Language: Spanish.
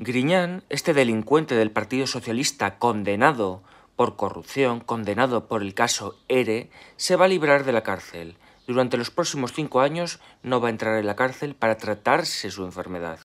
Griñán, este delincuente del Partido Socialista condenado por corrupción, condenado por el caso ERE, se va a librar de la cárcel. Durante los próximos cinco años no va a entrar en la cárcel para tratarse su enfermedad.